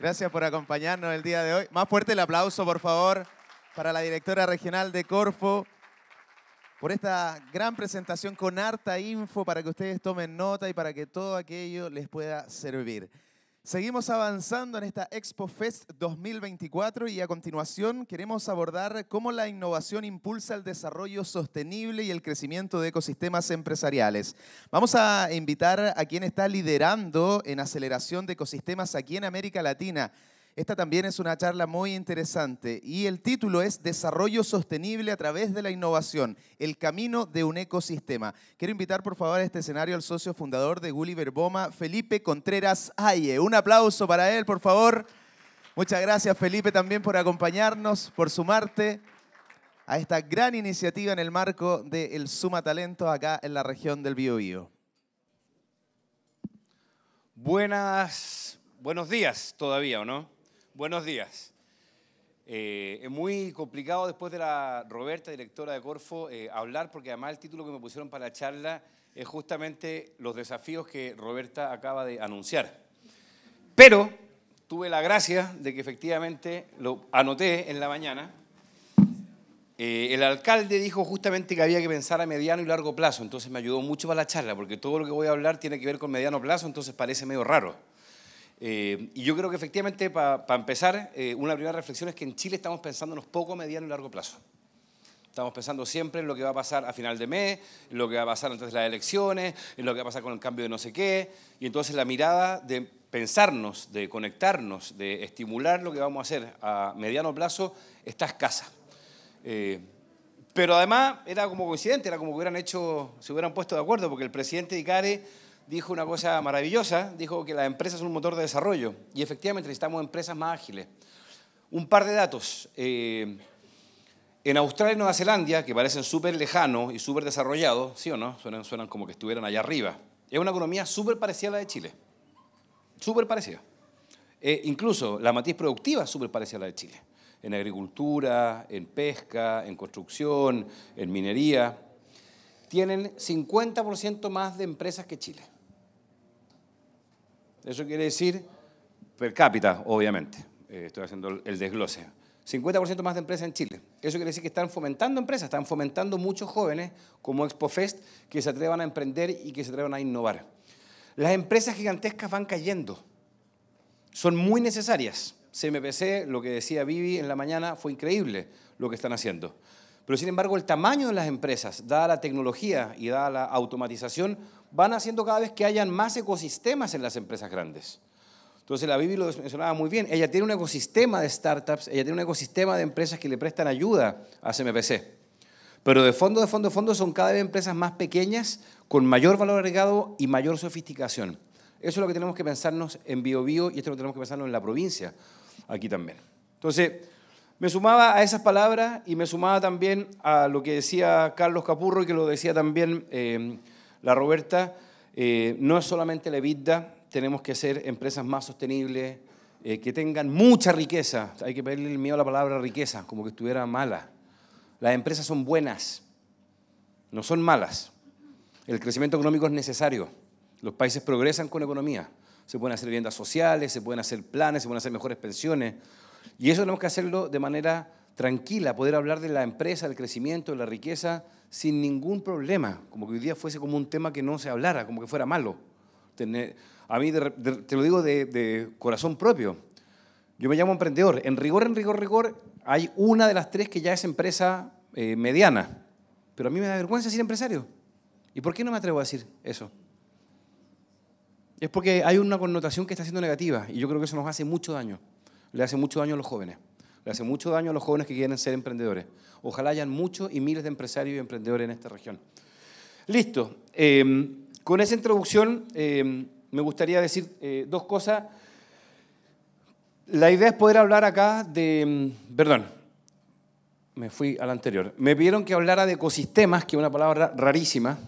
Gracias por acompañarnos el día de hoy. Más fuerte el aplauso, por favor, para la directora regional de Corfo, por esta gran presentación con harta info para que ustedes tomen nota y para que todo aquello les pueda servir. Seguimos avanzando en esta Expo Fest 2024 y a continuación queremos abordar cómo la innovación impulsa el desarrollo sostenible y el crecimiento de ecosistemas empresariales. Vamos a invitar a quien está liderando en aceleración de ecosistemas aquí en América Latina. Esta también es una charla muy interesante y el título es Desarrollo sostenible a través de la innovación, el camino de un ecosistema. Quiero invitar por favor a este escenario al socio fundador de Gulliver Boma, Felipe Contreras Aye. Un aplauso para él, por favor. Muchas gracias Felipe también por acompañarnos, por sumarte a esta gran iniciativa en el marco del Suma Talento acá en la región del Biobío. Buenas, buenos días todavía, ¿o no? Buenos días. Eh, es muy complicado después de la Roberta, directora de Corfo, eh, hablar porque además el título que me pusieron para la charla es justamente los desafíos que Roberta acaba de anunciar. Pero tuve la gracia de que efectivamente lo anoté en la mañana. Eh, el alcalde dijo justamente que había que pensar a mediano y largo plazo, entonces me ayudó mucho para la charla, porque todo lo que voy a hablar tiene que ver con mediano plazo, entonces parece medio raro. Eh, y yo creo que efectivamente, para empezar, eh, una primera reflexión es que en Chile estamos pensándonos poco, mediano y largo plazo. Estamos pensando siempre en lo que va a pasar a final de mes, en lo que va a pasar antes de las elecciones, en lo que va a pasar con el cambio de no sé qué. Y entonces la mirada de pensarnos, de conectarnos, de estimular lo que vamos a hacer a mediano plazo está escasa. Eh, pero además era como coincidente, era como si hubieran hecho, se hubieran puesto de acuerdo, porque el presidente Icare dijo una cosa maravillosa, dijo que las empresas son un motor de desarrollo y efectivamente necesitamos empresas más ágiles. Un par de datos. Eh, en Australia y Nueva Zelanda, que parecen súper lejanos y súper desarrollados, ¿sí o no? Suenan, como que estuvieran allá arriba. Es una economía súper parecida a la de Chile. Súper parecida. Eh, incluso la matriz productiva es súper parecida a la de Chile. En agricultura, en pesca, en construcción, en minería. Tienen 50% más de empresas que Chile. Eso quiere decir per cápita, obviamente. Eh, estoy haciendo el desglose. 50% más de empresas en Chile. Eso quiere decir que están fomentando empresas, están fomentando muchos jóvenes como ExpoFest que se atrevan a emprender y que se atrevan a innovar. Las empresas gigantescas van cayendo. Son muy necesarias. CMPC, lo que decía Vivi en la mañana, fue increíble lo que están haciendo. Pero sin embargo, el tamaño de las empresas, dada la tecnología y dada la automatización, van haciendo cada vez que hayan más ecosistemas en las empresas grandes. Entonces, la Bibi lo mencionaba muy bien. Ella tiene un ecosistema de startups, ella tiene un ecosistema de empresas que le prestan ayuda a CMPC. Pero de fondo, de fondo, de fondo son cada vez empresas más pequeñas, con mayor valor agregado y mayor sofisticación. Eso es lo que tenemos que pensarnos en BioBio y esto lo tenemos que pensarnos en la provincia, aquí también. Entonces, me sumaba a esas palabras y me sumaba también a lo que decía Carlos Capurro y que lo decía también eh, la Roberta, eh, no es solamente la EBITDA, tenemos que hacer empresas más sostenibles, eh, que tengan mucha riqueza. Hay que pedirle el miedo a la palabra riqueza, como que estuviera mala. Las empresas son buenas, no son malas. El crecimiento económico es necesario. Los países progresan con economía. Se pueden hacer viviendas sociales, se pueden hacer planes, se pueden hacer mejores pensiones. Y eso tenemos que hacerlo de manera tranquila, poder hablar de la empresa, del crecimiento, de la riqueza, sin ningún problema, como que hoy día fuese como un tema que no se hablara, como que fuera malo. a mí, te lo digo de, corazón propio, yo me llamo emprendedor. En rigor, en rigor, rigor, hay una de las tres que ya es empresa eh, mediana. Pero a mí me da vergüenza decir empresario. ¿Y por qué no me atrevo a decir eso? Es porque hay una connotación que está siendo negativa y yo creo que eso nos hace mucho daño le hace mucho daño a los jóvenes. Le hace mucho daño a los jóvenes que quieren ser emprendedores. Ojalá hayan muchos y miles de empresarios y emprendedores en esta región. Listo. Eh, con esa introducción eh, me gustaría decir eh, dos cosas. La idea es poder hablar acá de... Mm, perdón, me fui al anterior. Me pidieron que hablara de ecosistemas, que es una palabra rarísima.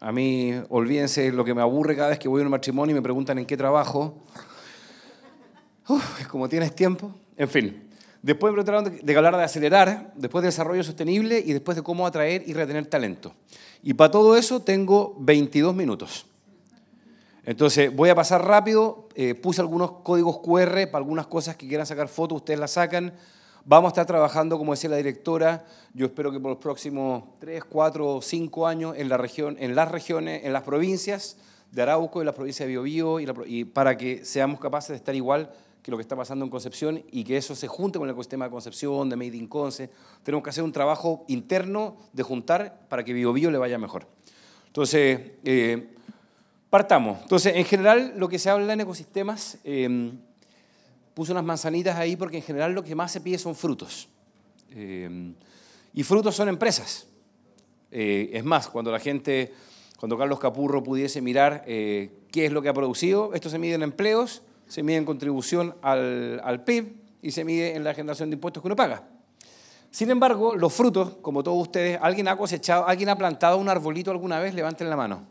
A mí, olvídense lo que me aburre cada vez que voy a un matrimonio y me preguntan en qué trabajo como tienes tiempo, en fin. Después me de hablar de acelerar, después de desarrollo sostenible y después de cómo atraer y retener talento. Y para todo eso tengo 22 minutos. Entonces voy a pasar rápido, eh, puse algunos códigos QR para algunas cosas que quieran sacar fotos, ustedes las sacan. Vamos a estar trabajando, como decía la directora, yo espero que por los próximos 3, 4, 5 años en, la región, en las regiones, en las provincias de Arauco, y la provincia de Biobío, y para que seamos capaces de estar igual que lo que está pasando en Concepción y que eso se junte con el ecosistema de Concepción, de Made in Conce. Tenemos que hacer un trabajo interno de juntar para que BioBio le vaya mejor. Entonces, eh, partamos. Entonces, en general, lo que se habla en ecosistemas, em, puso puse unas manzanitas ahí porque en general lo que más se pide son frutos. Em, y frutos son empresas. Eh, es más, cuando la gente, cuando Carlos Capurro pudiese mirar eh, qué es lo que ha producido, esto se mide en empleos se mide en contribución al, PIB y se mide en la generación de impuestos que uno paga. Sin embargo, los frutos, como todos ustedes, ¿alguien ha cosechado, alguien ha plantado un arbolito alguna vez? Levanten la mano.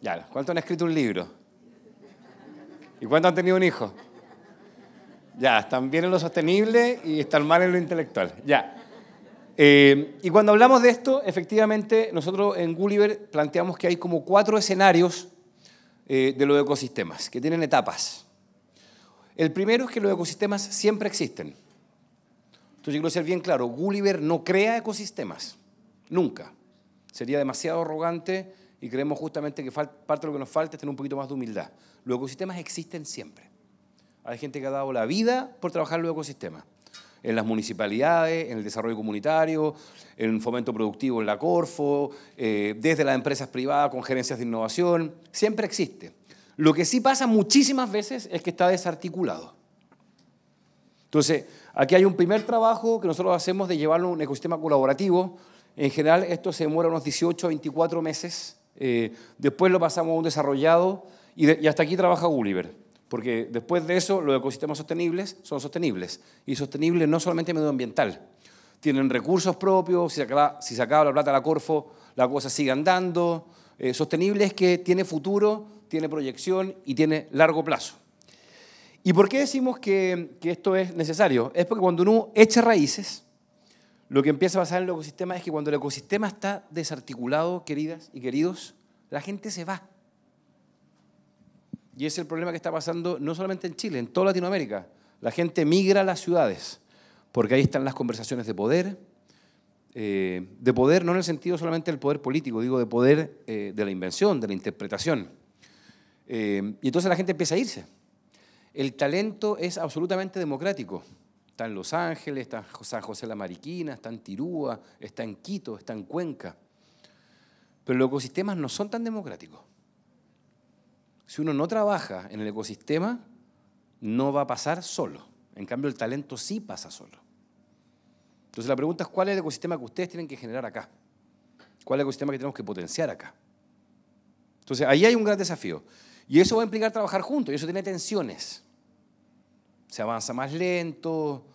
Ya, ¿cuánto han escrito un libro? ¿Y cuánto han tenido un hijo? Ya, están bien en lo sostenible y están mal en lo intelectual. Ya. Eh, y cuando hablamos de esto, efectivamente, nosotros en Gulliver planteamos que hay como cuatro escenarios eh, de los ecosistemas, que tienen etapas. El primero es que los ecosistemas siempre existen. Entonces quiero ser bien claro, Gulliver no crea ecosistemas, nunca. Sería demasiado arrogante y creemos justamente que parte de lo que nos falta es tener un poquito más de humildad. Los ecosistemas existen siempre. Hay gente que ha dado la vida por trabajar los ecosistemas en las municipalidades, en el desarrollo comunitario, en el fomento productivo en la Corfo, eh, desde las empresas privadas con gerencias de innovación, siempre existe. Lo que sí pasa muchísimas veces es que está desarticulado. Entonces, aquí hay un primer trabajo que nosotros hacemos de llevarlo a un ecosistema colaborativo. En general, esto se demora unos 18 a 24 meses. Eh, después lo pasamos a un desarrollado y, y hasta aquí trabaja Gulliver porque después de eso los ecosistemas sostenibles son sostenibles. Y sostenibles no solamente medioambiental. Tienen recursos propios, si se acaba, la plata la Corfo, la cosa sigue andando. Eh, sostenible es que tiene futuro, tiene proyección y tiene largo plazo. ¿Y por qué decimos que, que, esto es necesario? Es porque cuando uno echa raíces, lo que empieza a pasar en el ecosistema es que cuando el ecosistema está desarticulado, queridas y queridos, la gente se va. Y es el problema que está pasando no solamente en Chile, en toda Latinoamérica. La gente migra a las ciudades, porque ahí están las conversaciones de poder, eh, de poder no en el sentido solamente del poder político, digo de poder eh, de la invención, de la interpretación. Eh, y entonces la gente empieza a irse. El talento es absolutamente democrático. Está en Los Ángeles, está San José la Mariquina, está en Tirúa, está en Quito, está en Cuenca. Pero los ecosistemas no son tan democráticos. Si uno no trabaja en el ecosistema, no va a pasar solo. En cambio, el talento sí pasa solo. Entonces la pregunta es, ¿cuál es el ecosistema que ustedes tienen que generar acá? ¿Cuál es el ecosistema que tenemos que potenciar acá? Entonces, ahí hay un gran desafío. Y eso va a implicar trabajar juntos, y eso tiene tensiones. Se avanza más lento,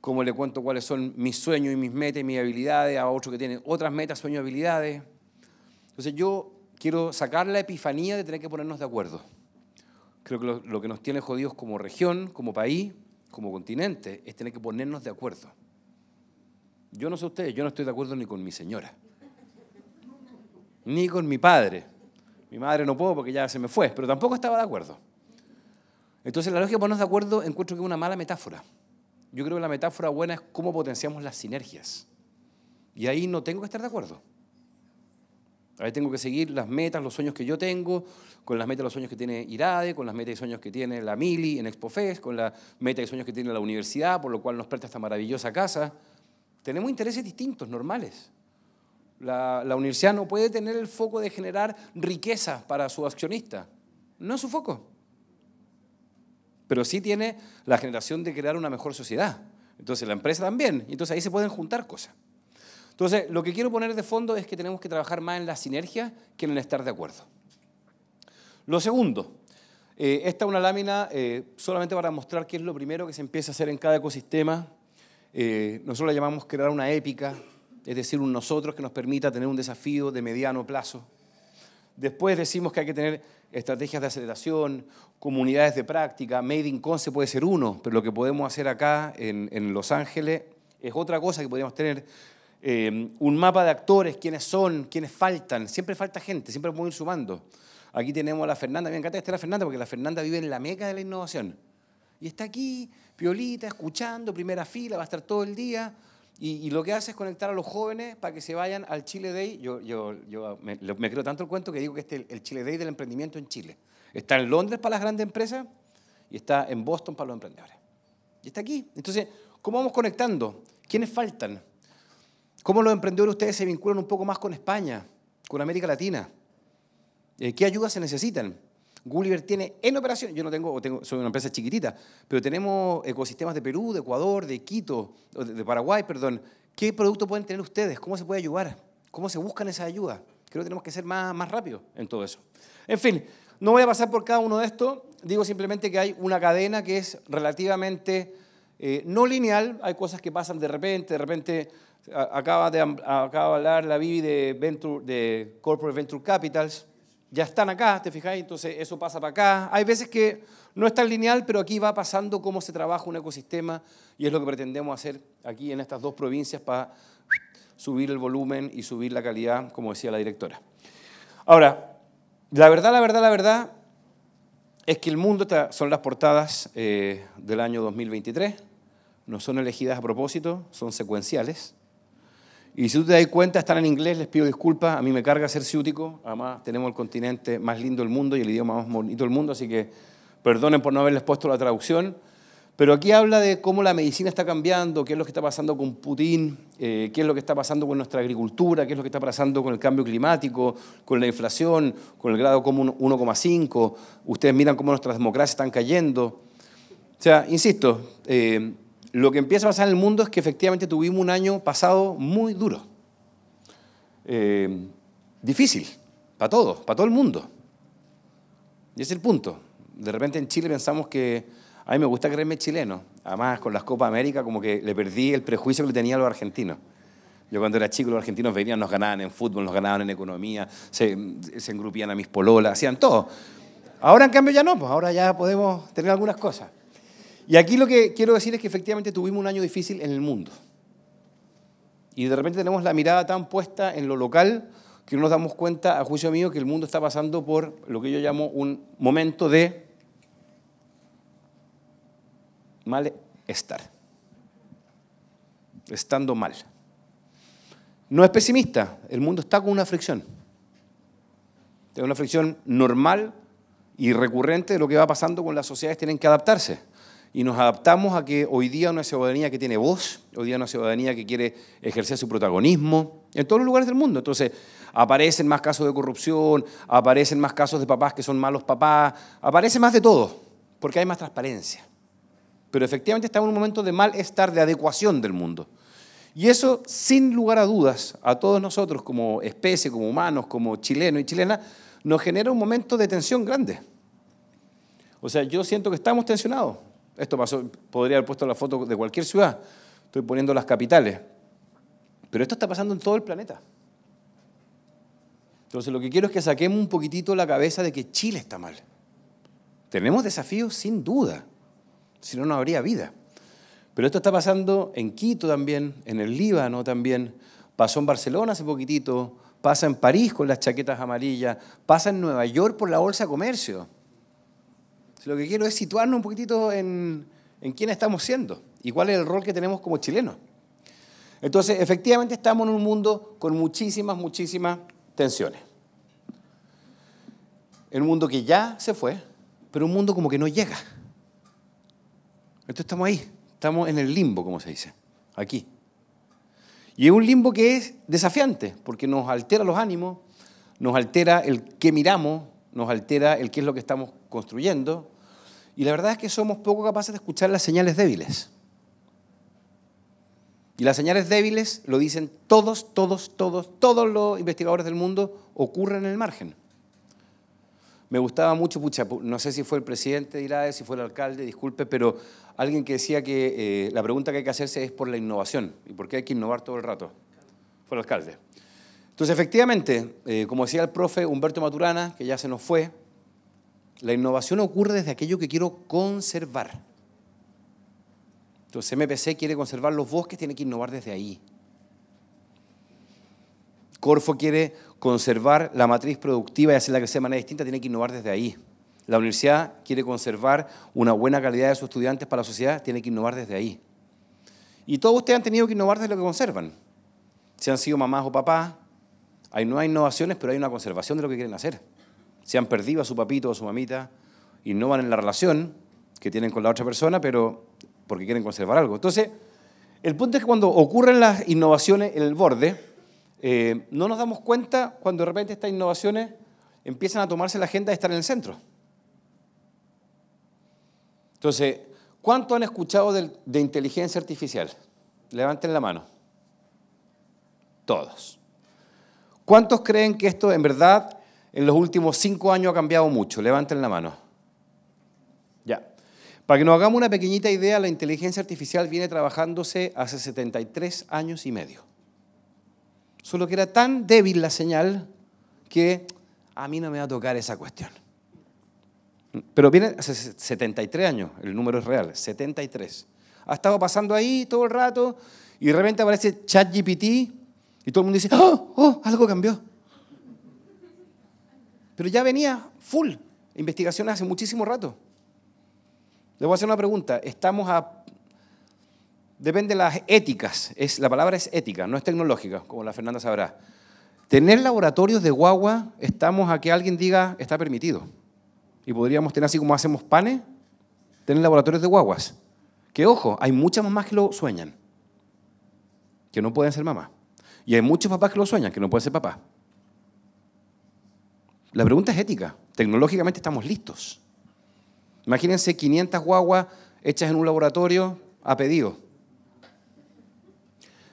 Como le cuento cuáles son mis sueños y mis metas y mis habilidades a otro que tiene otras metas, sueños y habilidades. Entonces, yo quiero sacar la epifanía de tener que ponernos de acuerdo. Creo que lo, que nos tiene jodidos como región, como país, como continente, es tener que ponernos de acuerdo. Yo no sé ustedes, yo no estoy de acuerdo ni con mi señora, ni con mi padre. Mi madre no puedo porque ya se me fue, pero tampoco estaba de acuerdo. Entonces la lógica de ponernos de acuerdo encuentro que es una mala metáfora. Yo creo que la metáfora buena es cómo potenciamos las sinergias. Y ahí no tengo que estar de acuerdo. Ahí tengo que seguir las metas, los sueños que yo tengo, con las metas, los sueños que tiene IRADE, con las metas y sueños que tiene la Mili en ExpoFest, con las metas y sueños que tiene la universidad, por lo cual nos presta esta maravillosa casa. Tenemos intereses distintos, normales. La, la universidad no puede tener el foco de generar riqueza para su accionista. No es su foco. Pero sí tiene la generación de crear una mejor sociedad. Entonces la empresa también. Entonces ahí se pueden juntar cosas. Entonces, lo que quiero poner de fondo es que tenemos que trabajar más en la sinergia que en el estar de acuerdo. Lo segundo, eh, esta es una lámina eh, solamente para mostrar qué es lo primero que se empieza a hacer en cada ecosistema. Eh, nosotros la llamamos crear una épica, es decir, un nosotros que nos permita tener un desafío de mediano plazo. Después decimos que hay que tener estrategias de aceleración, comunidades de práctica, Made in se puede ser uno, pero lo que podemos hacer acá en, en Los Ángeles es otra cosa que podríamos tener. Em, un mapa de actores, quiénes son, quiénes faltan. Siempre falta gente, siempre podemos ir sumando. Aquí tenemos a la Fernanda, me encanta esté la Fernanda porque la Fernanda vive en la meca de la innovación. Y está aquí, piolita, escuchando, primera fila, va a estar todo el día. Y, lo que hace es conectar a los jóvenes para que se vayan al Chile Day. Yo, yo, yo me, creo tanto el cuento que digo que este es el Chile Day del emprendimiento en Chile. Está en Londres para las grandes empresas y está en Boston para los emprendedores. Y está aquí. Entonces, ¿cómo vamos conectando? ¿Quiénes faltan? ¿Cómo los emprendedores ustedes se vinculan un poco más con España, con América Latina? Eh, ¿Qué ayudas se necesitan? Gulliver tiene en operación, yo no tengo, tengo, soy una empresa chiquitita, pero tenemos ecosistemas de Perú, de Ecuador, de Quito, de Paraguay, perdón. ¿Qué producto pueden tener ustedes? ¿Cómo se puede ayudar? ¿Cómo se buscan esas ayudas? Creo que tenemos que ser más, más rápidos en todo eso. En fin, no voy a pasar por cada uno de estos. Digo simplemente que hay una cadena que es relativamente eh, no lineal. Hay cosas que pasan de repente, de repente acaba de, acaba hablar la Bibi de, de Corporate Venture Capitals, ya están acá, ¿te fijáis? Entonces eso pasa para acá. Hay veces que no es tan lineal, pero aquí va pasando cómo se trabaja un ecosistema y es lo que pretendemos hacer aquí en estas dos provincias para subir el volumen y subir la calidad, como decía la directora. Ahora, la verdad, la verdad, la verdad es que el mundo, son las portadas eh, del año 2023, no son elegidas a propósito, son secuenciales. Y si tú te das cuenta, están en inglés, les pido disculpas, a mí me carga ser ciútico, además tenemos el continente más lindo del mundo y el idioma más bonito del mundo, así que perdonen por no haberles puesto la traducción. Pero aquí habla de cómo la medicina está cambiando, qué es lo que está pasando con Putin, eh, qué es lo que está pasando con nuestra agricultura, qué es lo que está pasando con el cambio climático, con la inflación, con el grado común 1,5. Ustedes miran cómo nuestras democracias están cayendo. O sea, insisto, eh, lo que empieza a pasar en el mundo es que efectivamente tuvimos un año pasado muy duro, eh, difícil, para todos, para todo el mundo. Y es el punto. De repente en Chile pensamos que a mí me gusta creerme chileno. Además, con las Copas América como que le perdí el prejuicio que le tenía a los argentinos. Yo cuando era chico los argentinos venían, nos ganaban en fútbol, nos ganaban en economía, se, se engrupían a mis pololas, hacían todo. Ahora en cambio ya no, pues ahora ya podemos tener algunas cosas. Y aquí lo que quiero decir es que efectivamente tuvimos un año difícil en el mundo. Y de repente tenemos la mirada tan puesta en lo local que no nos damos cuenta, a juicio mío, que el mundo está pasando por lo que yo llamo un momento de estar, Estando mal. No es pesimista, el mundo está con una fricción. Es una fricción normal y recurrente de lo que va pasando con las sociedades, tienen que adaptarse y nos adaptamos a que hoy día una ciudadanía que tiene voz, hoy día una ciudadanía que quiere ejercer su protagonismo en todos los lugares del mundo. Entonces, aparecen más casos de corrupción, aparecen más casos de papás que son malos papás, aparece más de todo, porque hay más transparencia. Pero efectivamente estamos en un momento de malestar, de adecuación del mundo. Y eso, sin lugar a dudas, a todos nosotros como especie, como humanos, como chilenos y chilenas, nos genera un momento de tensión grande. O sea, yo siento que estamos tensionados. Esto pasó, podría haber puesto la foto de cualquier ciudad. Estoy poniendo las capitales. Pero esto está pasando en todo el planeta. Entonces lo que quiero es que saquemos un poquitito la cabeza de que Chile está mal. Tenemos desafíos sin duda. Si no, no habría vida. Pero esto está pasando en Quito también, en el Líbano también. Pasó en Barcelona hace poquitito. Pasa en París con las chaquetas amarillas. Pasa en Nueva York por la bolsa de comercio. Lo que quiero es situarnos un poquitito en, quién estamos siendo y cuál es el rol que tenemos como chilenos. Entonces, efectivamente estamos en un mundo con muchísimas, muchísimas tensiones. En un mundo que ya se fue, pero un mundo como que no llega. Entonces estamos ahí, estamos en el limbo, como se dice, aquí. Y es un limbo que es desafiante, porque nos altera los ánimos, nos altera el qué miramos, nos altera el qué es lo que estamos construyendo, y la verdad es que somos poco capaces de escuchar las señales débiles. Y las señales débiles, lo dicen todos, todos, todos, todos los investigadores del mundo, ocurren en el margen. Me gustaba mucho, no sé si fue el presidente de IRAE, si fue el alcalde, disculpe, pero alguien que decía que eh, la pregunta que hay que hacerse es por la innovación y por qué hay que innovar todo el rato. Fue el alcalde. Entonces, efectivamente, eh, como decía el profe Humberto Maturana, que ya se nos fue, la innovación ocurre desde aquello que quiero conservar. Entonces MPC quiere conservar los bosques, tiene que innovar desde ahí. Corfo quiere conservar la matriz productiva y hacerla crecer de manera distinta, tiene que innovar desde ahí. La universidad quiere conservar una buena calidad de sus estudiantes para la sociedad, tiene que innovar desde ahí. Y todos ustedes han tenido que innovar desde lo que conservan. Si han sido mamás o papás, hay nuevas innovaciones, pero hay una conservación de lo que quieren hacer se han perdido a su papito o a su mamita, y no van en la relación que tienen con la otra persona, pero porque quieren conservar algo. Entonces, el punto es que cuando ocurren las innovaciones en el borde, eh, no nos damos cuenta cuando de repente estas innovaciones empiezan a tomarse la agenda de estar en el centro. Entonces, ¿cuánto han escuchado de inteligencia artificial? Levanten la mano. Todos. ¿Cuántos creen que esto en verdad en los últimos cinco años ha cambiado mucho? Levanten la mano. Ya. Para que nos hagamos una pequeñita idea, la inteligencia artificial viene trabajándose hace 73 años y medio. Solo que era tan débil la señal que a mí no me va a tocar esa cuestión. Pero viene hace 73 años, el número es real, 73. Ha estado pasando ahí todo el rato y de repente aparece ChatGPT y todo el mundo dice, ¡oh, oh, algo cambió! pero ya venía full investigación hace muchísimo rato. Le voy a hacer una pregunta. Estamos a... Depende de las éticas. Es, la palabra es ética, no es tecnológica, como la Fernanda sabrá. Tener laboratorios de guagua, estamos a que alguien diga, está permitido. Y podríamos tener, así como hacemos panes, tener laboratorios de guaguas. Que ojo, hay muchas mamás que lo sueñan, que no pueden ser mamás. Y hay muchos papás que lo sueñan, que no pueden ser papás. La pregunta es ética. Tecnológicamente estamos listos. Imagínense 500 guaguas hechas en un laboratorio a pedido.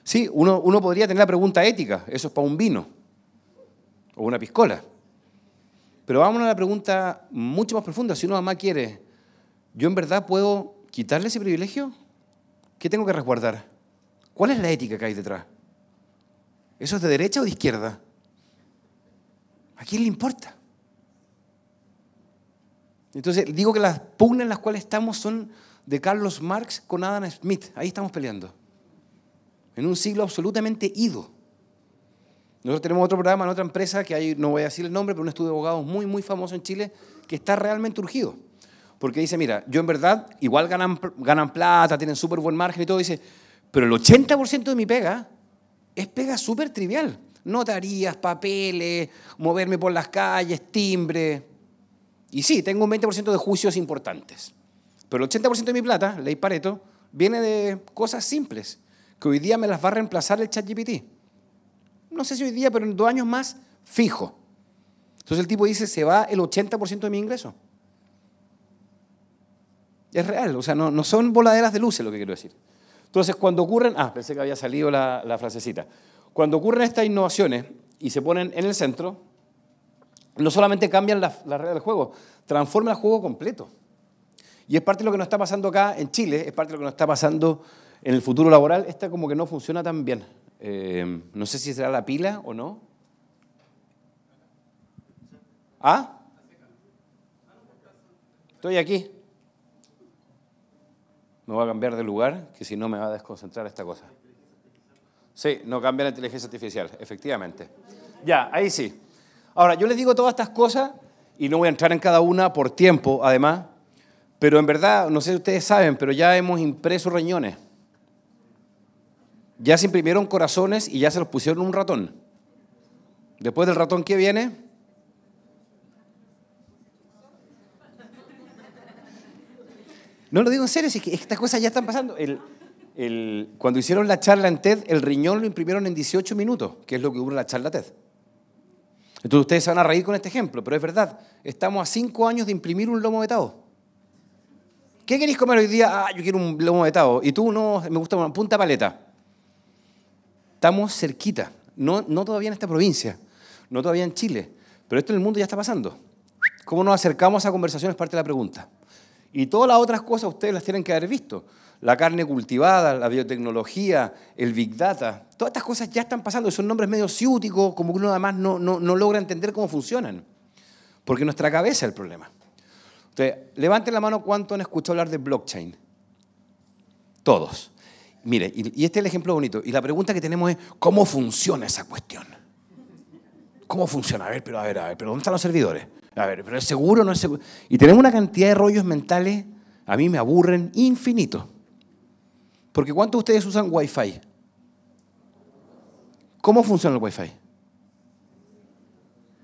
Sí, uno, podría tener la pregunta ética, eso es para un vino o una piscola. Pero vamos a la pregunta mucho más profunda. Si uno mamá quiere, ¿yo en verdad puedo quitarle ese privilegio? ¿Qué tengo que resguardar? ¿Cuál es la ética que hay detrás? ¿Eso es de derecha o de izquierda? ¿A quién le importa? Entonces, digo que las pugnas en las cuales estamos son de Carlos Marx con Adam Smith. Ahí estamos peleando. En un siglo absolutamente ido. Nosotros tenemos otro programa en otra empresa que hay, no voy a decir el nombre, pero un estudio de abogados muy, muy famoso en Chile que está realmente urgido. Porque dice, mira, yo en verdad, igual ganan, ganan plata, tienen súper buen margen y todo, dice, pero el 80% de mi pega es pega súper trivial, notarías, papeles, moverme por las calles, timbre. Y sí, tengo un 20% de juicios importantes. Pero el 80% de mi plata, ley Pareto, viene de cosas simples, que hoy día me las va a reemplazar el ChatGPT. No sé si hoy día, pero en dos años más, fijo. Entonces el tipo dice, se va el 80% de mi ingreso. Es real, o sea, no, no son voladeras de luces lo que quiero decir. Entonces, cuando ocurren, ah, pensé que había salido la frasecita. Cuando ocurren estas innovaciones y se ponen en el centro, no solamente cambian las la reglas del juego, transforman el juego completo. Y es parte de lo que nos está pasando acá en Chile, es parte de lo que nos está pasando en el futuro laboral. Esta como que no funciona tan bien. Eh, no sé si será la pila o no. ¿Ah? Estoy aquí. Me voy a cambiar de lugar, que si no me va a desconcentrar esta cosa. Sí, no cambia la inteligencia artificial, efectivamente. Ya, ahí sí. Ahora, yo les digo todas estas cosas y no voy a entrar en cada una por tiempo, además, pero en verdad, no sé si ustedes saben, pero ya hemos impreso riñones. Ya se imprimieron corazones y ya se los pusieron un ratón. Después del ratón, ¿qué viene? No lo digo en serio, es que estas cosas ya están pasando. El, cuando hicieron la charla en TED, el riñón lo imprimieron en 18 minutos, que es lo que hubo la charla TED. Entonces ustedes se van a reír con este ejemplo, pero es verdad, estamos a cinco años de imprimir un lomo vetado. ¿Qué queréis comer hoy día? Ah, yo quiero un lomo vetado. Y tú no, me gusta una punta paleta. Estamos cerquita, no, todavía en esta provincia, no todavía en Chile, pero esto en el mundo ya está pasando. ¿Cómo nos acercamos a conversaciones? Parte de la pregunta. Y todas las otras cosas ustedes las tienen que haber visto la carne cultivada, la biotecnología, el big data, todas estas cosas ya están pasando son nombres medio ciúticos, como que uno además no, no, no logra entender cómo funcionan, porque nuestra cabeza es el problema. Entonces, levanten la mano cuánto han escuchado hablar de blockchain. Todos. Mire, y, este es el ejemplo bonito. Y la pregunta que tenemos es, ¿cómo funciona esa cuestión? ¿Cómo funciona? A ver, pero a ver, a ver, pero ¿dónde están los servidores? A ver, pero ¿es seguro o no es seguro? Y tenemos una cantidad de rollos mentales, a mí me aburren, infinito. Porque ¿cuántos de ustedes usan Wi-Fi? ¿Cómo funciona el Wi-Fi?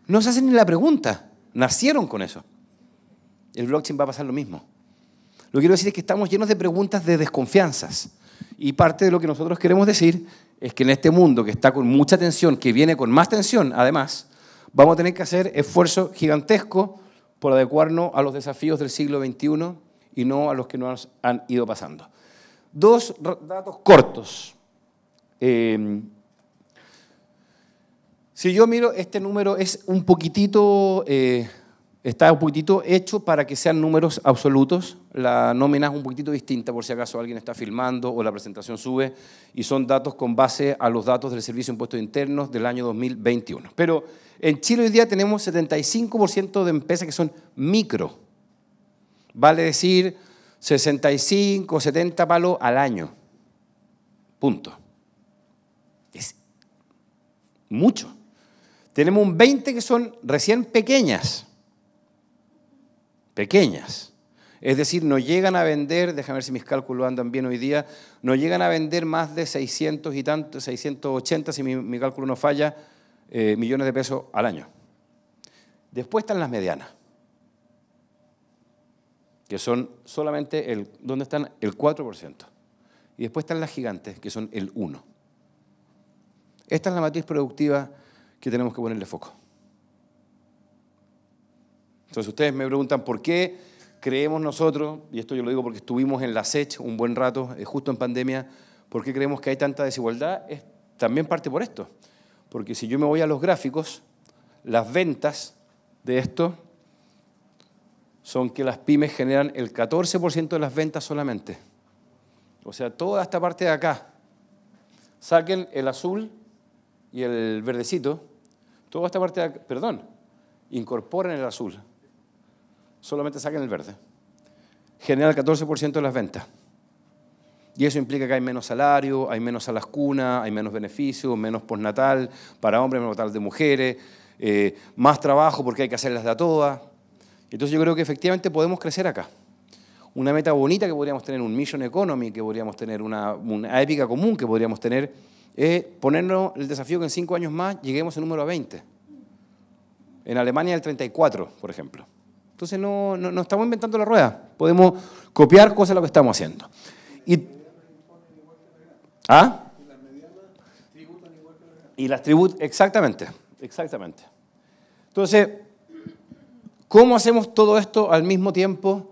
No se hacen ni la pregunta. Nacieron con eso. El blockchain va a pasar lo mismo. Lo que quiero decir es que estamos llenos de preguntas de desconfianzas. Y parte de lo que nosotros queremos decir es que en este mundo que está con mucha tensión, que viene con más tensión además, vamos a tener que hacer esfuerzo gigantesco por adecuarnos a los desafíos del siglo XXI y no a los que nos han ido pasando. Dos datos cortos. Em, si yo miro, este número es un poquitito, eh, está un poquitito hecho para que sean números absolutos. La nómina es un poquitito distinta por si acaso alguien está filmando o la presentación sube y son datos con base a los datos del Servicio de Impuestos Internos del año 2021. Pero en Chile hoy día tenemos 75% de empresas que son micro. Vale decir, 65, 70 palos al año. Punto. Es mucho. Tenemos un 20 que son recién pequeñas. Pequeñas. Es decir, no llegan a vender, déjame ver si mis cálculos andan bien hoy día, no llegan a vender más de 600 y tanto, 680, si mi, cálculo no falla, eh, millones de pesos al año. Después están las medianas que son solamente el, ¿dónde están? El 4%. Y después están las gigantes, que son el 1%. Esta es la matriz productiva que tenemos que ponerle foco. Entonces ustedes me preguntan por qué creemos nosotros, y esto yo lo digo porque estuvimos en la SECH un buen rato, eh, justo en pandemia, por qué creemos que hay tanta desigualdad, es también parte por esto. Porque si yo me voy a los gráficos, las ventas de esto son que las pymes generan el 14% de las ventas solamente. O sea, toda esta parte de acá, saquen el azul y el verdecito, toda esta parte de acá, perdón, incorporen el azul, solamente saquen el verde. generan el 14% de las ventas. Y eso implica que hay menos salario, hay menos a las cunas, hay menos beneficios, menos postnatal para hombres, menos postnatal de mujeres, eh, más trabajo porque hay que hacerlas de a todas. Entonces yo creo que efectivamente podemos crecer acá. Una meta bonita que podríamos tener, un mission economy que podríamos tener, una, épica común que podríamos tener, es ponernos el desafío que en cinco años más lleguemos al número 20. En Alemania el 34, por ejemplo. Entonces no, estamos inventando la rueda. Podemos copiar cosas de lo que estamos haciendo. Y, ¿Ah? Y las tributas, exactamente, exactamente. Entonces, ¿Cómo hacemos todo esto al mismo tiempo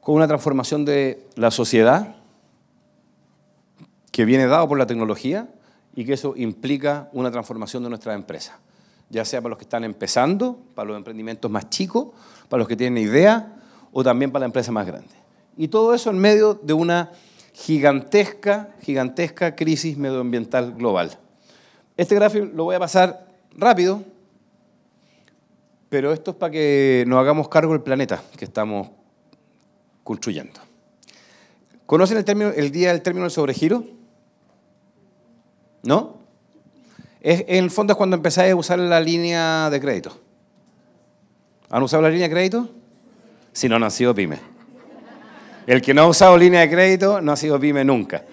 con una transformación de la sociedad que viene dado por la tecnología y que eso implica una transformación de nuestra empresa? Ya sea para los que están empezando, para los emprendimientos más chicos, para los que tienen idea o también para la empresa más grande. Y todo eso en medio de una gigantesca, gigantesca crisis medioambiental global. Este gráfico lo voy a pasar rápido pero esto es para que nos hagamos cargo del planeta que estamos construyendo. ¿Conocen el, término, el día del término del sobregiro? ¿No? Es, en el fondo es cuando empezáis a usar la línea de crédito. ¿Han usado la línea de crédito? Si no, no ha sido pyme. El que no ha usado línea de crédito no ha sido pyme nunca.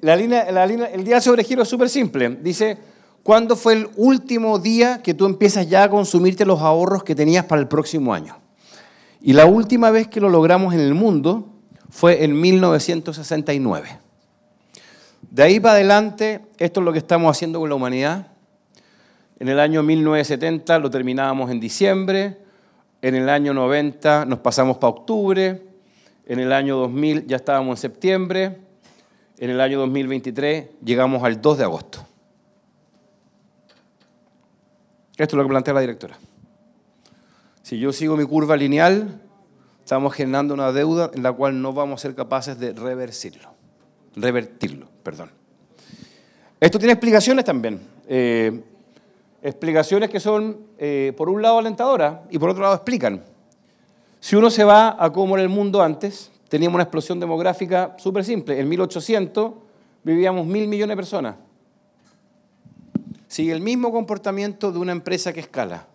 La línea, la línea, el día del sobregiro es súper simple. Dice, ¿Cuándo fue el último día que tú empiezas ya a consumirte los ahorros que tenías para el próximo año? Y la última vez que lo logramos en el mundo fue en 1969. De ahí para adelante, esto es lo que estamos haciendo con la humanidad. En el año 1970 lo terminábamos en diciembre, en el año 90 nos pasamos para octubre, en el año 2000 ya estábamos en septiembre, en el año 2023 llegamos al 2 de agosto. Esto es lo que plantea la directora. Si yo sigo mi curva lineal, estamos generando una deuda en la cual no vamos a ser capaces de revertirlo, revertirlo, perdón. Esto tiene explicaciones también. Eh, explicaciones que son, eh, por un lado, alentadoras y por otro lado, explican. Si uno se va a cómo era el mundo antes, teníamos una explosión demográfica súper simple. En 1800 vivíamos mil millones de personas sigue el mismo comportamiento de una empresa que escala.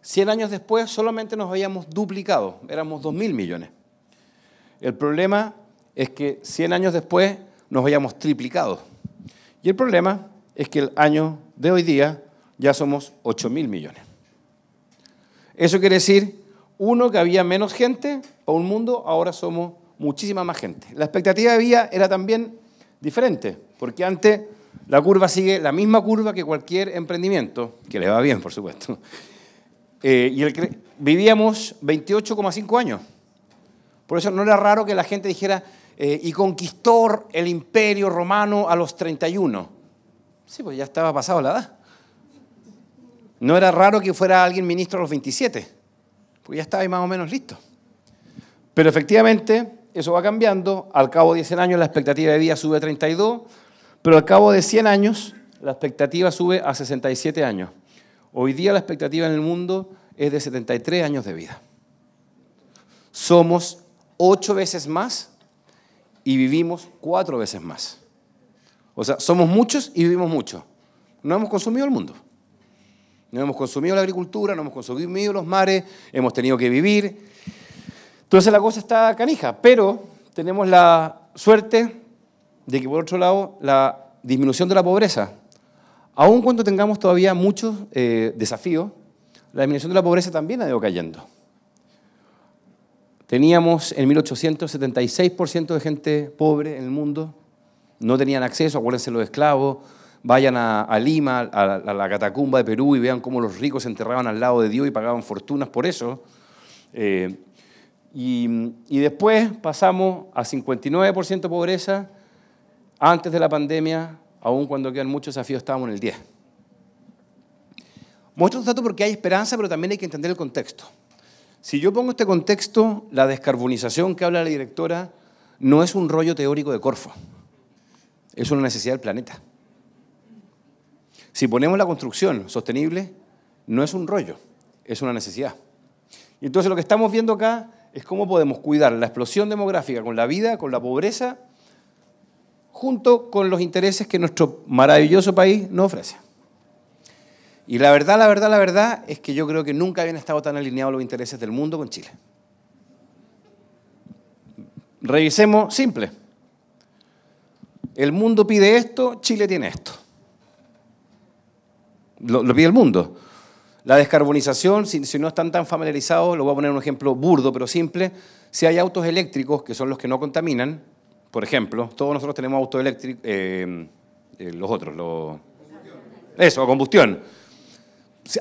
100 años después solamente nos habíamos duplicado, éramos 2.000 millones. El problema es que 100 años después nos habíamos triplicado. Y el problema es que el año de hoy día ya somos 8.000 millones. Eso quiere decir, uno, que había menos gente para un mundo, ahora somos muchísima más gente. La expectativa de vida era también diferente, porque antes la curva sigue la misma curva que cualquier emprendimiento, que le va bien, por supuesto. Eh, y vivíamos 28,5 años. Por eso no era raro que la gente dijera, eh, y conquistó el imperio romano a los 31. Sí, pues ya estaba pasado la edad. No era raro que fuera alguien ministro a los 27, porque ya estaba ahí más o menos listo. Pero efectivamente, eso va cambiando. Al cabo de 10 años, la expectativa de vida sube a 32 pero al cabo de 100 años, la expectativa sube a 67 años. Hoy día la expectativa en el mundo es de 73 años de vida. Somos ocho veces más y vivimos cuatro veces más. O sea, somos muchos y vivimos mucho. No hemos consumido el mundo. No hemos consumido la agricultura, no hemos consumido los mares, hemos tenido que vivir. Entonces la cosa está canija, pero tenemos la suerte de que, por otro lado, la disminución de la pobreza. Aun cuando tengamos todavía muchos eh, desafíos, la disminución de la pobreza también ha ido cayendo. Teníamos en 1876% de gente pobre en el mundo, no tenían acceso, acuérdense los esclavos, vayan a, Lima, a la, catacumba de Perú y vean cómo los ricos se enterraban al lado de Dios y pagaban fortunas por eso. Eh, y, después pasamos a 59% pobreza, antes de la pandemia, aún cuando quedan muchos desafíos, estábamos en el 10. Muestro un dato porque hay esperanza, pero también hay que entender el contexto. Si yo pongo este contexto, la descarbonización que habla la directora no es un rollo teórico de Corfo, es una necesidad del planeta. Si ponemos la construcción sostenible, no es un rollo, es una necesidad. Y entonces lo que estamos viendo acá es cómo podemos cuidar la explosión demográfica con la vida, con la pobreza junto con los intereses que nuestro maravilloso país nos ofrece. Y la verdad, la verdad, la verdad es que yo creo que nunca habían estado tan alineados los intereses del mundo con Chile. Revisemos simple. El mundo pide esto, Chile tiene esto. Lo, pide el mundo. La descarbonización, si, si, no están tan familiarizados, lo voy a poner un ejemplo burdo pero simple. Si hay autos eléctricos, que son los que no contaminan, por ejemplo, todos nosotros tenemos auto eh, eh, los otros, los... Eso, combustión.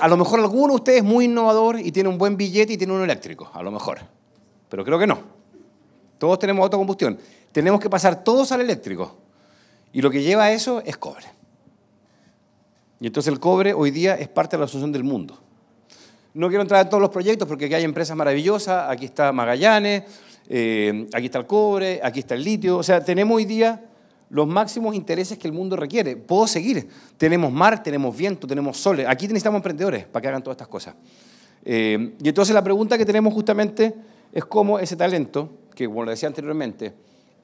A lo mejor alguno de ustedes es muy innovador y tiene un buen billete y tiene uno eléctrico, a lo mejor. Pero creo que no. Todos tenemos autocombustión. Tenemos que pasar todos al eléctrico. Y lo que lleva a eso es cobre. Y entonces el cobre hoy día es parte de la solución del mundo. No quiero entrar en todos los proyectos porque aquí hay empresas maravillosas, aquí está Magallanes, eh, aquí está el cobre, aquí está el litio, o sea, tenemos hoy día los máximos intereses que el mundo requiere. Puedo seguir, tenemos mar, tenemos viento, tenemos sol, aquí necesitamos emprendedores para que hagan todas estas cosas. Eh, y entonces la pregunta que tenemos justamente es cómo ese talento, que como lo decía anteriormente,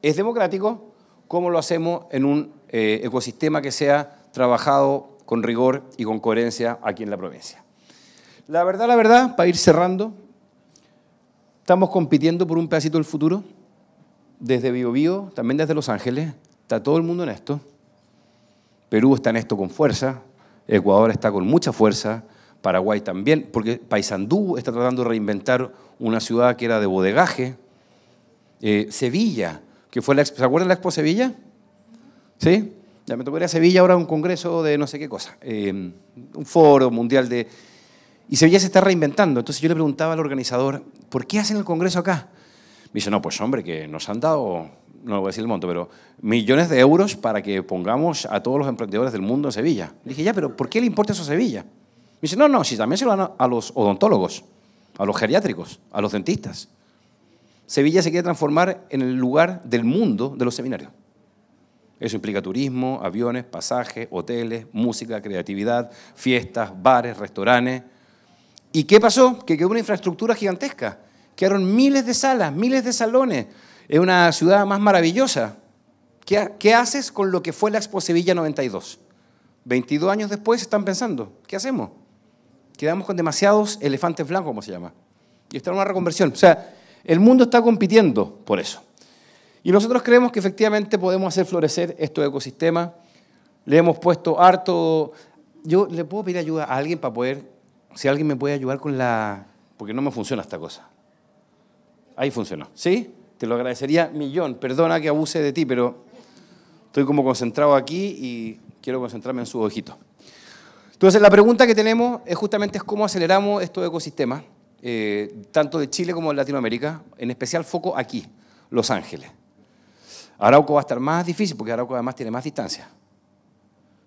es democrático, cómo lo hacemos en un eh, ecosistema que sea trabajado con rigor y con coherencia aquí en la provincia. La verdad, la verdad, para ir cerrando, Estamos compitiendo por un pedacito del futuro, desde Biobío, también desde Los Ángeles, está todo el mundo en esto. Perú está en esto con fuerza, Ecuador está con mucha fuerza, Paraguay también, porque Paysandú está tratando de reinventar una ciudad que era de bodegaje, eh, Sevilla, que fue la, ¿se acuerdan de la Expo Sevilla? ¿Sí? Ya me tocaría Sevilla ahora un congreso de no sé qué cosa, eh, un foro mundial de y Sevilla se está reinventando. Entonces yo le preguntaba al organizador, ¿por qué hacen el Congreso acá? Me dice, no, pues hombre, que nos han dado, no voy a decir el monto, pero millones de euros para que pongamos a todos los emprendedores del mundo en Sevilla. Le dije, ya, pero ¿por qué le importa eso a Sevilla? Me dice, no, no, si también se lo dan a los odontólogos, a los geriátricos, a los dentistas. Sevilla se quiere transformar en el lugar del mundo de los seminarios. Eso implica turismo, aviones, pasajes, hoteles, música, creatividad, fiestas, bares, restaurantes. ¿Y qué pasó? Que quedó una infraestructura gigantesca. Quedaron miles de salas, miles de salones. Es una ciudad más maravillosa. ¿Qué, haces con lo que fue la Expo Sevilla 92? 22 años después están pensando, ¿qué hacemos? Quedamos con demasiados elefantes blancos, como se llama. Y está en una reconversión. O sea, el mundo está compitiendo por eso. Y nosotros creemos que efectivamente podemos hacer florecer estos ecosistema. Le hemos puesto harto... Yo le puedo pedir ayuda a alguien para poder si alguien me puede ayudar con la... Porque no me funciona esta cosa. Ahí funcionó. ¿Sí? Te lo agradecería millón. Perdona que abuse de ti, pero estoy como concentrado aquí y quiero concentrarme en su ojito. Entonces, la pregunta que tenemos es justamente cómo aceleramos estos ecosistemas, eh, tanto de Chile como de Latinoamérica, en especial foco aquí, Los Ángeles. Arauco va a estar más difícil porque Arauco además tiene más distancia.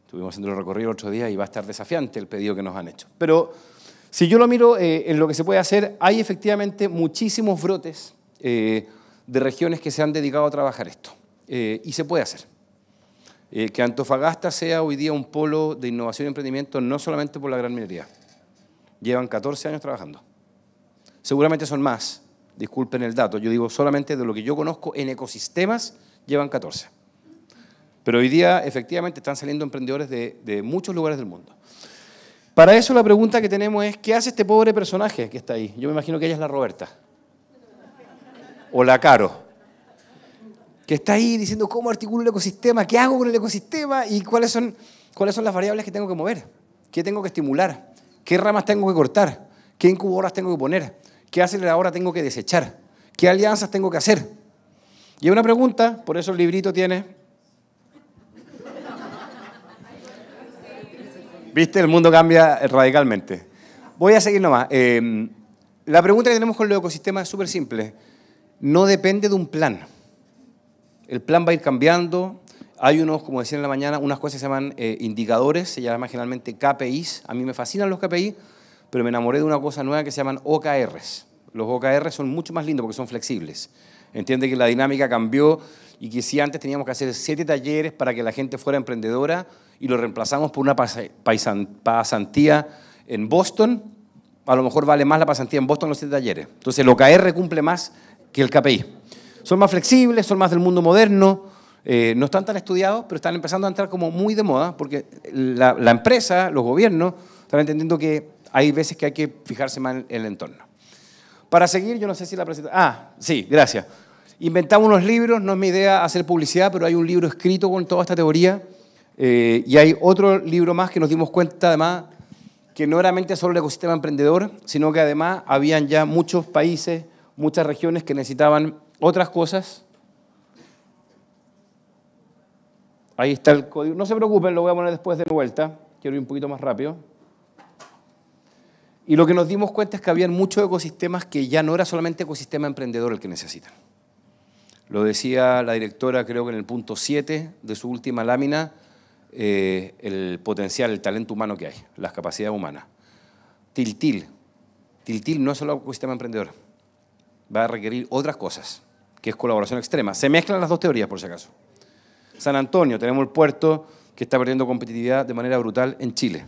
Estuvimos haciendo el recorrido otro día y va a estar desafiante el pedido que nos han hecho. Pero si yo lo miro eh, en lo que se puede hacer, hay efectivamente muchísimos brotes eh, de regiones que se han dedicado a trabajar esto. Eh, y se puede hacer. que Antofagasta sea hoy día un polo de innovación y emprendimiento no solamente por la gran minería. Llevan 14 años trabajando. Seguramente son más, disculpen el dato, yo digo solamente de lo que yo conozco en ecosistemas, llevan 14. Pero hoy día efectivamente están saliendo emprendedores de muchos lugares del mundo. Para eso la pregunta que tenemos es, ¿qué hace este pobre personaje que está ahí? Yo me imagino que ella es la Roberta. O la Caro. Que está ahí diciendo cómo articulo el ecosistema, qué hago con el ecosistema y cuáles son, cuáles son las variables que tengo que mover, qué tengo que estimular, qué ramas tengo que cortar, qué incubadoras tengo que poner, qué ahora tengo que desechar, qué alianzas tengo que hacer. Y una pregunta, por eso el librito tiene ¿Viste? El mundo cambia radicalmente. Voy a seguir nomás. Eh, la pregunta que tenemos con el ecosistema es súper simple. No depende de un plan. El plan va a ir cambiando. Hay unos, como decía en la mañana, unas cosas que se llaman eh, indicadores, se llaman generalmente KPIs. A mí me fascinan los KPIs, pero me enamoré de una cosa nueva que se llaman OKRs. Los OKRs son mucho más lindos porque son flexibles. Entiende que la dinámica cambió y que si antes teníamos que hacer siete talleres para que la gente fuera emprendedora y lo reemplazamos por una pasantía en Boston, a lo mejor vale más la pasantía en Boston los siete talleres. Entonces el OKR cumple más que el KPI. Son más flexibles, son más del mundo moderno, eh, no están tan estudiados, pero están empezando a entrar como muy de moda, porque la, la empresa, los gobiernos, están entendiendo que hay veces que hay que fijarse más en el entorno. Para seguir, yo no sé si la presentación. Ah, sí, gracias. Inventamos unos libros, no es mi idea hacer publicidad, pero hay un libro escrito con toda esta teoría eh, y hay otro libro más que nos dimos cuenta además que no era solo el ecosistema emprendedor, sino que además habían ya muchos países, muchas regiones que necesitaban otras cosas. Ahí está el código. No se preocupen, lo voy a poner después de vuelta. Quiero ir un poquito más rápido. Y lo que nos dimos cuenta es que había muchos ecosistemas que ya no era solamente ecosistema emprendedor el que necesitan. Lo decía la directora, creo que en el punto 7 de su última lámina, eh, el potencial, el talento humano que hay, las capacidades humanas. Tiltil. Tiltil no es solo ecosistema emprendedor. Va a requerir otras cosas, que es colaboración extrema. Se mezclan las dos teorías, por si acaso. San Antonio, tenemos el puerto que está perdiendo competitividad de manera brutal en Chile.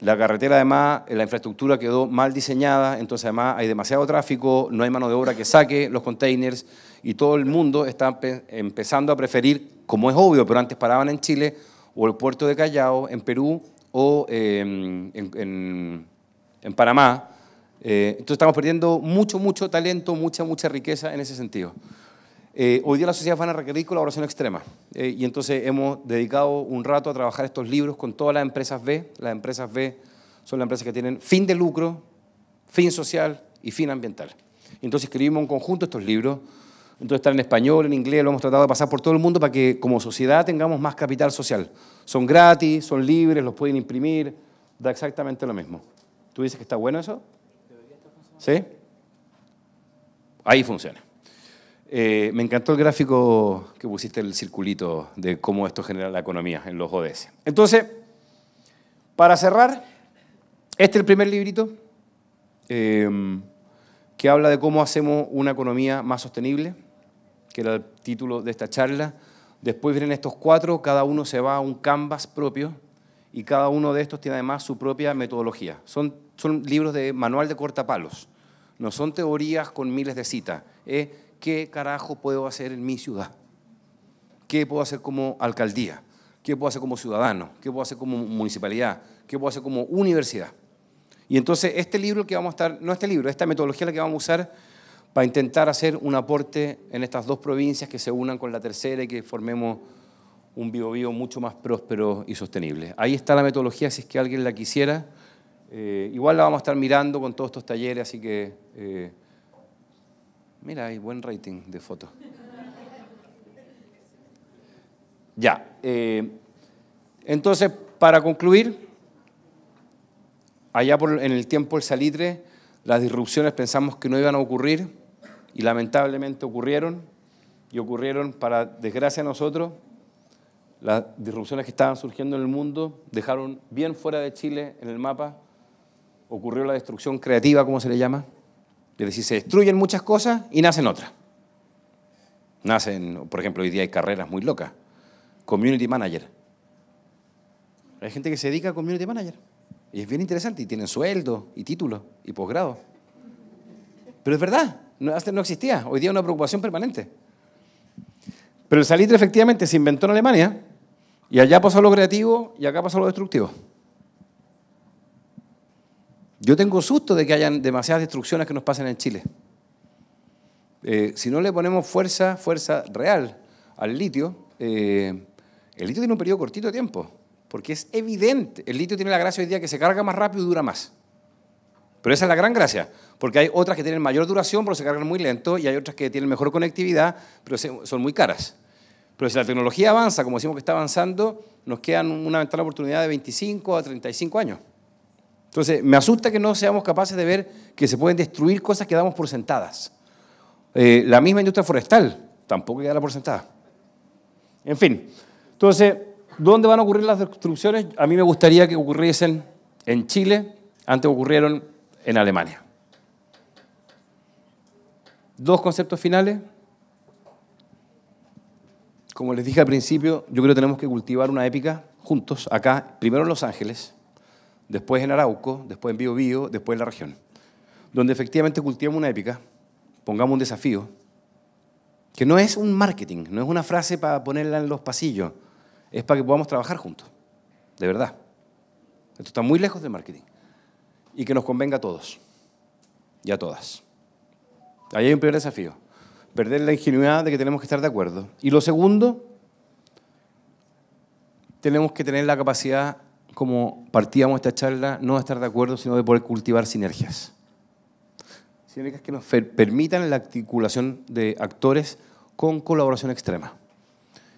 La carretera además, la infraestructura quedó mal diseñada, entonces además hay demasiado tráfico, no hay mano de obra que saque los containers y todo el mundo está empezando a preferir, como es obvio, pero antes paraban en Chile o el puerto de Callao, en Perú o em, en, Panamá. Eh, entonces estamos perdiendo mucho, mucho talento, mucha, mucha riqueza en ese sentido. Eh, hoy día las sociedad van a requerir colaboración extrema eh, y entonces hemos dedicado un rato a trabajar estos libros con todas las empresas B. Las empresas B son las empresas que tienen fin de lucro, fin social y fin ambiental. Entonces escribimos un conjunto estos libros. Entonces están en español, en inglés, lo hemos tratado de pasar por todo el mundo para que como sociedad tengamos más capital social. Son gratis, son libres, los pueden imprimir, da exactamente lo mismo. ¿Tú dices que está bueno eso? ¿Sí? Ahí funciona. Eh, me encantó el gráfico que pusiste, el circulito de cómo esto genera la economía en los ODS. Entonces, para cerrar, este es el primer librito em, que habla de cómo hacemos una economía más sostenible, que era el título de esta charla. Después vienen estos cuatro, cada uno se va a un canvas propio y cada uno de estos tiene además su propia metodología. Son, son libros de manual de cortapalos, no son teorías con miles de citas. Eh, ¿qué carajo puedo hacer en mi ciudad? ¿Qué puedo hacer como alcaldía? ¿Qué puedo hacer como ciudadano? ¿Qué puedo hacer como municipalidad? ¿Qué puedo hacer como universidad? Y entonces este libro que vamos a estar, no este libro, esta metodología la que vamos a usar para intentar hacer un aporte en estas dos provincias que se unan con la tercera y que formemos un vivo-vivo mucho más próspero y sostenible. Ahí está la metodología si es que alguien la quisiera. Eh, igual la vamos a estar mirando con todos estos talleres, así que... Eh, Mira, hay buen rating de fotos. Ya. Eh, entonces, para concluir, allá por, en el tiempo del salitre, las disrupciones pensamos que no iban a ocurrir y lamentablemente ocurrieron y ocurrieron para desgracia a nosotros. Las disrupciones que estaban surgiendo en el mundo dejaron bien fuera de Chile en el mapa. Ocurrió la destrucción creativa, como se le llama, es decir, se destruyen muchas cosas y nacen otras. Nacen, por ejemplo, hoy día hay carreras muy locas. Community manager. Hay gente que se dedica a community manager. Y es bien interesante, y tienen sueldo, y título, y posgrado. Pero es verdad, no, no existía. Hoy día es una preocupación permanente. Pero el salitre efectivamente se inventó en Alemania, y allá pasó lo creativo y acá pasó lo destructivo. Yo tengo susto de que hayan demasiadas destrucciones que nos pasen en Chile. Eh, si no le ponemos fuerza, fuerza real al litio, eh, el litio tiene un periodo cortito de tiempo, porque es evidente, el litio tiene la gracia hoy día que se carga más rápido y dura más. Pero esa es la gran gracia, porque hay otras que tienen mayor duración, pero se cargan muy lento, y hay otras que tienen mejor conectividad, pero son muy caras. Pero si la tecnología avanza, como decimos que está avanzando, nos quedan una ventana de oportunidad de 25 a 35 años. Entonces, me asusta que no seamos capaces de ver que se pueden destruir cosas que damos por sentadas. Eh, la misma industria forestal tampoco queda por sentada. En fin, entonces, ¿dónde van a ocurrir las destrucciones? A mí me gustaría que ocurriesen en Chile, antes ocurrieron en Alemania. Dos conceptos finales. Como les dije al principio, yo creo que tenemos que cultivar una épica juntos, acá, primero en Los Ángeles, después en Arauco, después en Bio después en la región, donde efectivamente cultivamos una épica, pongamos un desafío, que no es un marketing, no es una frase para ponerla en los pasillos, es para que podamos trabajar juntos, de verdad. Esto está muy lejos del marketing y que nos convenga a todos y a todas. Ahí hay un primer desafío, perder la ingenuidad de que tenemos que estar de acuerdo. Y lo segundo, tenemos que tener la capacidad como partíamos esta charla, no de estar de acuerdo, sino de poder cultivar sinergias. Sinergias que nos permitan la articulación de actores con colaboración extrema.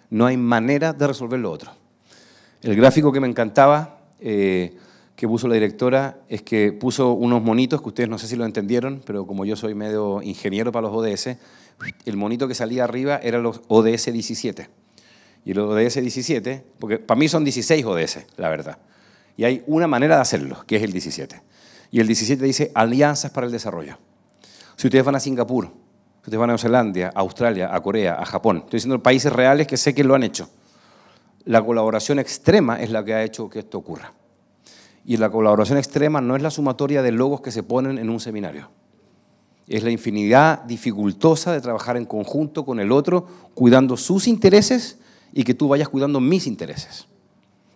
No hay manera de resolver lo otro. El gráfico que me encantaba, eh, que puso la directora, es que puso unos monitos, que ustedes no sé si lo entendieron, pero como yo soy medio ingeniero para los ODS, el monito que salía arriba era los ODS 17 y de ese 17, porque para mí son 16 ODS, la verdad. Y hay una manera de hacerlo, que es el 17. Y el 17 dice alianzas para el desarrollo. Si ustedes van a Singapur, si ustedes van a Nueva Zelanda, a Australia, a Corea, a Japón, estoy diciendo países reales que sé que lo han hecho. La colaboración extrema es la que ha hecho que esto ocurra. Y la colaboración extrema no es la sumatoria de logos que se ponen en un seminario. Es la infinidad dificultosa de trabajar en conjunto con el otro, cuidando sus intereses y que tú vayas cuidando mis intereses.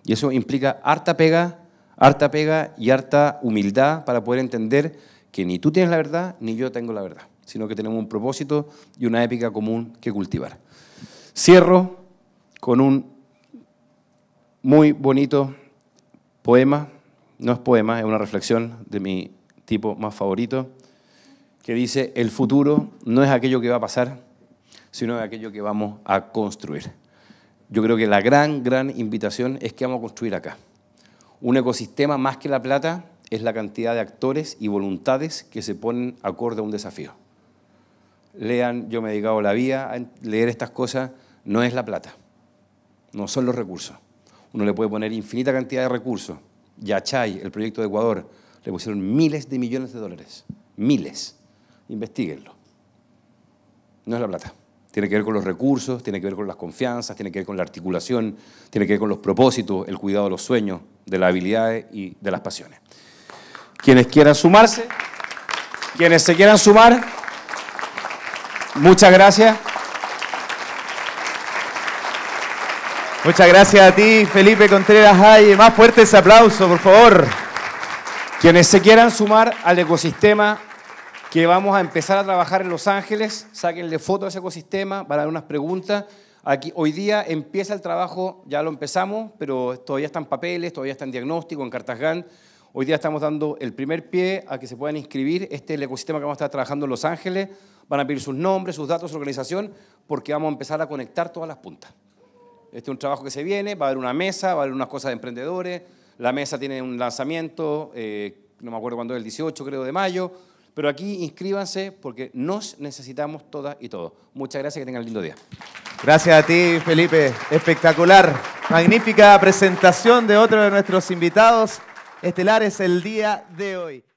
Y eso implica harta pega, harta pega y harta humildad para poder entender que ni tú tienes la verdad ni yo tengo la verdad, sino que tenemos un propósito y una épica común que cultivar. Cierro con un muy bonito poema, no es poema, es una reflexión de mi tipo más favorito, que dice, el futuro no es aquello que va a pasar, sino aquello que vamos a construir yo creo que la gran, gran invitación es que vamos a construir acá. Un ecosistema más que la plata es la cantidad de actores y voluntades que se ponen acorde a un desafío. Lean, yo me he dedicado la vida a leer estas cosas, no es la plata, no son los recursos. Uno le puede poner infinita cantidad de recursos. Yachay, el proyecto de Ecuador, le pusieron miles de millones de dólares, miles. Investíguenlo. No es la plata tiene que ver con los recursos, tiene que ver con las confianzas, tiene que ver con la articulación, tiene que ver con los propósitos, el cuidado de los sueños, de las habilidades y de las pasiones. Quienes quieran sumarse, quienes se quieran sumar, muchas gracias. Muchas gracias a ti, Felipe Contreras Hay. Más fuerte ese aplauso, por favor. Quienes se quieran sumar al ecosistema que vamos a empezar a trabajar en Los Ángeles. Sáquenle fotos a ese ecosistema, van a dar unas preguntas. Aquí, hoy día empieza el trabajo, ya lo empezamos, pero todavía están papeles, todavía está en diagnóstico, en Cartagán. Hoy día estamos dando el primer pie a que se puedan inscribir. Este es el ecosistema que vamos a estar trabajando en Los Ángeles. Van a pedir sus nombres, sus datos, su organización, porque vamos a empezar a conectar todas las puntas. Este es un trabajo que se viene, va a haber una mesa, va a haber unas cosas de emprendedores. La mesa tiene un lanzamiento, eh, no me acuerdo cuándo es, el 18 creo de mayo pero aquí inscríbanse porque nos necesitamos todas y todos. Muchas gracias, que tengan un lindo día. Gracias a ti, Felipe. Espectacular. Magnífica presentación de otro de nuestros invitados estelares el día de hoy.